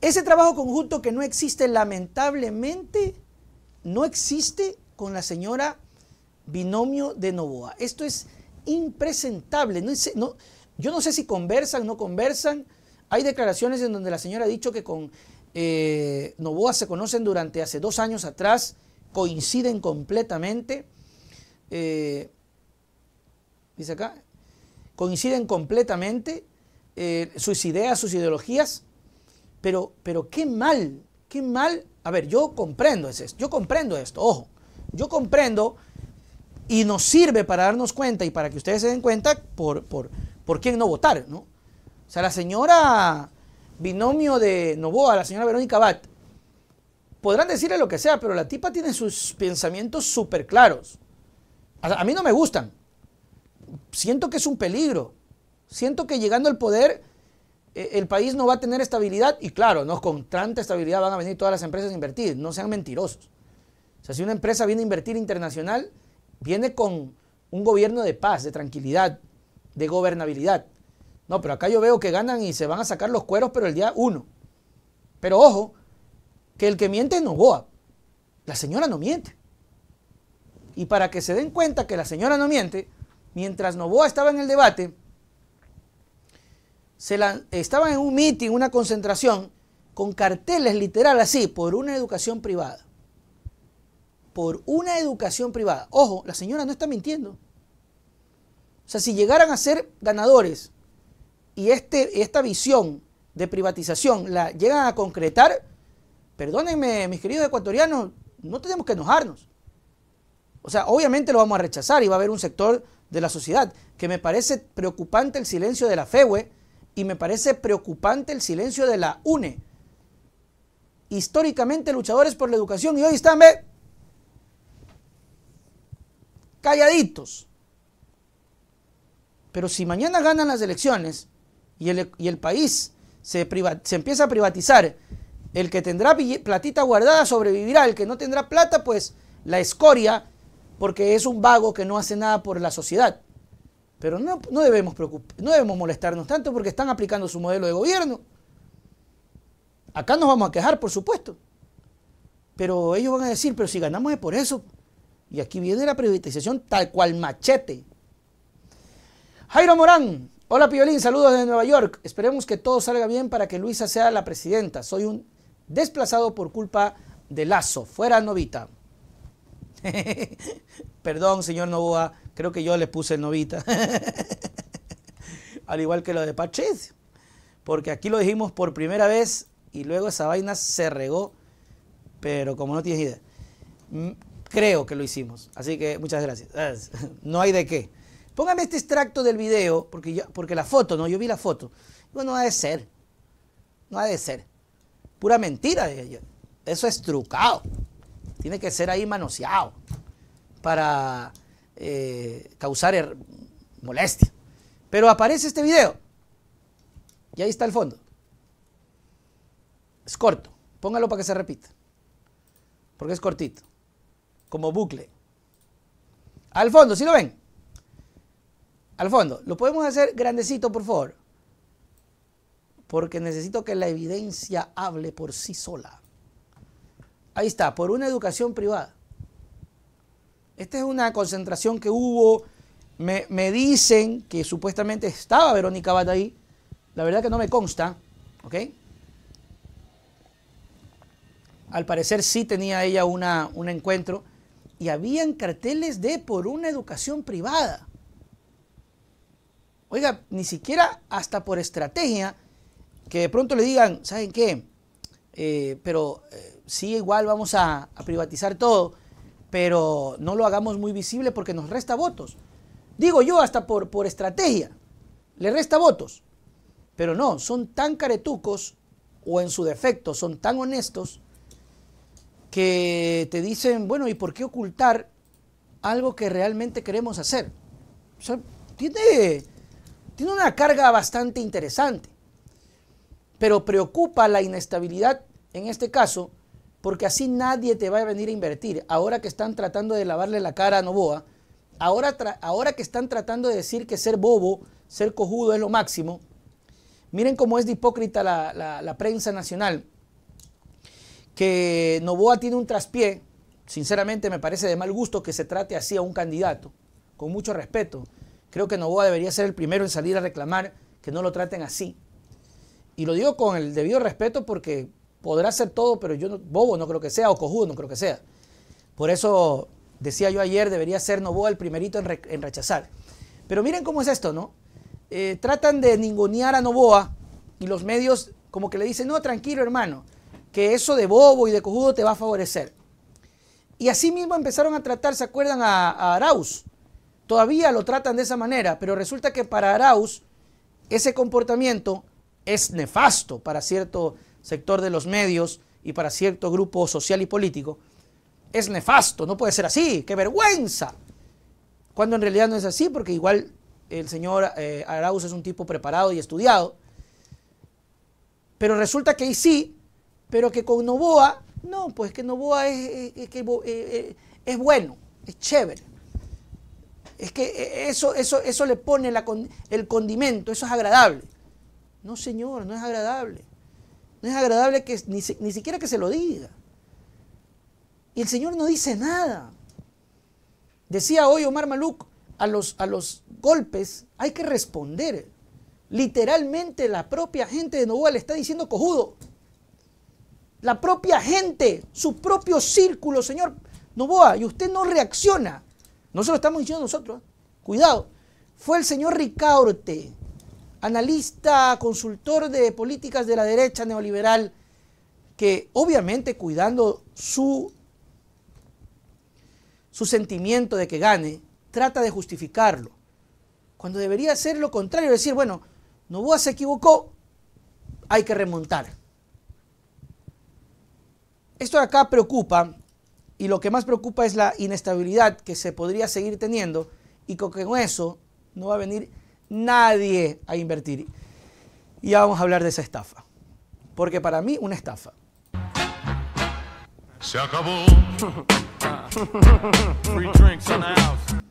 Ese trabajo conjunto que no existe lamentablemente, no existe con la señora binomio de Novoa. Esto es impresentable. yo no sé si conversan, no conversan. Hay declaraciones en donde la señora ha dicho que con eh, Novoa se conocen durante hace dos años atrás, coinciden completamente. Eh, dice acá, coinciden completamente eh, sus ideas, sus ideologías. Pero, pero qué mal, qué mal. A ver, yo comprendo es esto, yo comprendo esto, ojo, yo comprendo y nos sirve para darnos cuenta y para que ustedes se den cuenta por, por, quién no votar, ¿no? O sea, la señora binomio de Novoa, la señora Verónica Bat, podrán decirle lo que sea, pero la tipa tiene sus pensamientos súper claros. a mí no me gustan. Siento que es un peligro. Siento que llegando al poder eh, el país no va a tener estabilidad y claro, no con tanta estabilidad van a venir todas las empresas a invertir, no sean mentirosos. O sea, si una empresa viene a invertir internacional, viene con un gobierno de paz, de tranquilidad, de gobernabilidad. No, pero acá yo veo que ganan y se van a sacar los cueros, pero el día uno. Pero ojo, que el que miente es Novoa. La señora no miente. Y para que se den cuenta que la señora no miente, mientras Novoa estaba en el debate, la, estaban en un mitin una concentración, con carteles literal así, por una educación privada. Por una educación privada. Ojo, la señora no está mintiendo. O sea, si llegaran a ser ganadores y este, esta visión de privatización la llegan a concretar, perdónenme, mis queridos ecuatorianos, no tenemos que enojarnos. O sea, obviamente lo vamos a rechazar y va a haber un sector de la sociedad que me parece preocupante el silencio de la FEWE y me parece preocupante el silencio de la UNE. Históricamente luchadores por la educación y hoy están ¿ve? calladitos. Pero si mañana ganan las elecciones y el, país se, se empieza a privatizar, el que tendrá platita guardada sobrevivirá, el que no tendrá plata pues la escoria porque es un vago que no hace nada por la sociedad. Pero no, no debemos no debemos molestarnos tanto porque están aplicando su modelo de gobierno. Acá nos vamos a quejar, por supuesto. Pero ellos van a decir, pero si ganamos es por eso. Y aquí viene la privatización tal cual machete. Jairo Morán, hola Piolín, saludos desde Nueva York. Esperemos que todo salga bien para que Luisa sea la presidenta. Soy un desplazado por culpa de Lazo. Fuera Novita. Perdón, señor Novoa, Creo que yo le puse el novita. Al igual que lo de paches Porque aquí lo dijimos por primera vez y luego esa vaina se regó. Pero como no tienes idea. Mm, creo que lo hicimos. Así que muchas gracias. No hay de qué. Póngame este extracto del video, porque, yo, porque la foto, ¿no? Yo vi la foto. Digo, no ha de ser. No ha de ser. Pura mentira. Eso es trucado. Tiene que ser ahí manoseado. Para eh, causar molestia. Pero aparece este video. Y ahí está el fondo. Es corto. Póngalo para que se repita. Porque es cortito. Como bucle. Al fondo, si lo ven? Al fondo. Lo podemos hacer grandecito, por favor. Porque necesito que la evidencia hable por sí sola. Ahí está, por una educación privada. Esta es una concentración que hubo. Me, dicen que supuestamente estaba Verónica Bat ahí. La verdad que no me consta. ¿Ok? Al parecer sí tenía ella una, un encuentro. Y habían carteles de por una educación privada. Oiga, ni siquiera hasta por estrategia, que de pronto le digan, ¿saben qué? Eh, pero eh, sí, igual vamos a privatizar todo pero no lo hagamos muy visible porque nos resta votos. Digo yo hasta por, por estrategia, le resta votos. Pero no, son tan caretucos o en su defecto son tan honestos que te dicen, bueno, ¿y por qué ocultar algo que realmente queremos hacer? O sea, tiene, tiene una carga bastante interesante, pero preocupa la inestabilidad, en este caso, porque así nadie te va a venir a invertir. Ahora que están tratando de lavarle la cara a Novoa, ahora, ahora que están tratando de decir que ser bobo, ser cojudo es lo máximo, miren cómo es de hipócrita la, la prensa nacional, que Novoa tiene un traspié, sinceramente me parece de mal gusto que se trate así a un candidato, con mucho respeto. Creo que Novoa debería ser el primero en salir a reclamar que no lo traten así. Y lo digo con el debido respeto porque Podrá ser todo, pero yo bobo no creo que sea, o cojudo no creo que sea. Por eso decía yo ayer, debería ser Novoa el primerito en, rechazar. Pero miren cómo es esto, ¿no? Eh, tratan de ningunear a Novoa y los medios como que le dicen, no, tranquilo hermano, que eso de bobo y de cojudo te va a favorecer. Y así mismo empezaron a tratar, ¿se acuerdan? A, a Arauz. Todavía lo tratan de esa manera, pero resulta que para Arauz ese comportamiento es nefasto para cierto sector de los medios y para cierto grupo social y político, es nefasto, no puede ser así, qué vergüenza. Cuando en realidad no es así, porque igual el señor eh, Arauz es un tipo preparado y estudiado. Pero resulta que ahí sí, pero que con Novoa, no, pues que Novoa es, es, es, eh, eh, es bueno, es chévere. Es que eso, eso, eso le pone el condimento, eso es agradable. No, señor, no es agradable. No es agradable que ni, siquiera que se lo diga. Y el Señor no dice nada. Decía hoy Omar Maluc, a los, a los golpes hay que responder. Literalmente la propia gente de Novoa le está diciendo cojudo. La propia gente, su propio círculo, señor Novoa, y usted no reacciona. No se lo estamos diciendo nosotros. ¿eh? Cuidado. Fue el señor Ricaurte analista, consultor de políticas de la derecha neoliberal, que obviamente cuidando su, su sentimiento de que gane, trata de justificarlo, cuando debería ser lo contrario, decir, bueno, Novoa se equivocó, hay que remontar. Esto acá preocupa y lo que más preocupa es la inestabilidad que se podría seguir teniendo y que con eso no va a venir nadie a invertir. Y ya vamos a hablar de esa estafa. Porque para mí, una estafa. Se acabó.